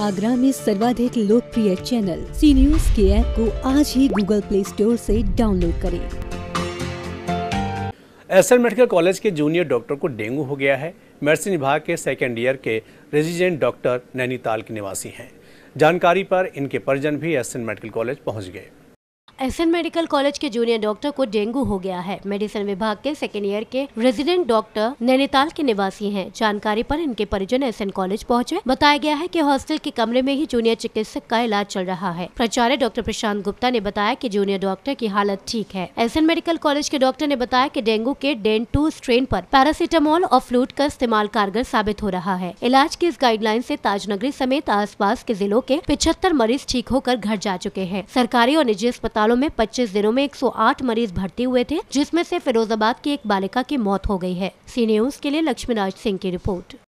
आगरा में सर्वाधिक लोकप्रिय चैनल सी न्यूज के ऐप को आज ही गूगल प्ले स्टोर से डाउनलोड करें एसएल मेडिकल कॉलेज के जूनियर डॉक्टर को डेंगू हो गया है मेडिसिन विभाग के सेकेंड ईयर के रेजिडेंट डॉक्टर नैनीताल के निवासी हैं जानकारी पर इनके परिजन भी एस मेडिकल कॉलेज पहुंच गए एसएन मेडिकल कॉलेज के जूनियर डॉक्टर को डेंगू हो गया है मेडिसिन विभाग के सेकेंड ईयर के रेजिडेंट डॉक्टर नैनीताल के निवासी हैं जानकारी पर इनके परिजन एसएन कॉलेज पहुंचे बताया गया है कि हॉस्टल के कमरे में ही जूनियर चिकित्सक का इलाज चल रहा है प्राचार्य डॉक्टर प्रशांत गुप्ता ने बताया की जूनियर डॉक्टर की हालत ठीक है एस मेडिकल कॉलेज के डॉक्टर ने बताया की डेंगू के डेन टू स्ट्रेन आरोप पैरासीटामोल और फ्लूट का इस्तेमाल कारगर साबित हो रहा है इलाज की इस गाइडलाइन ऐसी ताजनगरी समेत आस के जिलों के पिछहत्तर मरीज ठीक होकर घर जा चुके हैं सरकारी और निजी अस्पतालों अस्पतालों में 25 दिनों में 108 मरीज भर्ती हुए थे जिसमें से फिरोजाबाद की एक बालिका की मौत हो गई है सी न्यूज के लिए लक्ष्मीराज सिंह की रिपोर्ट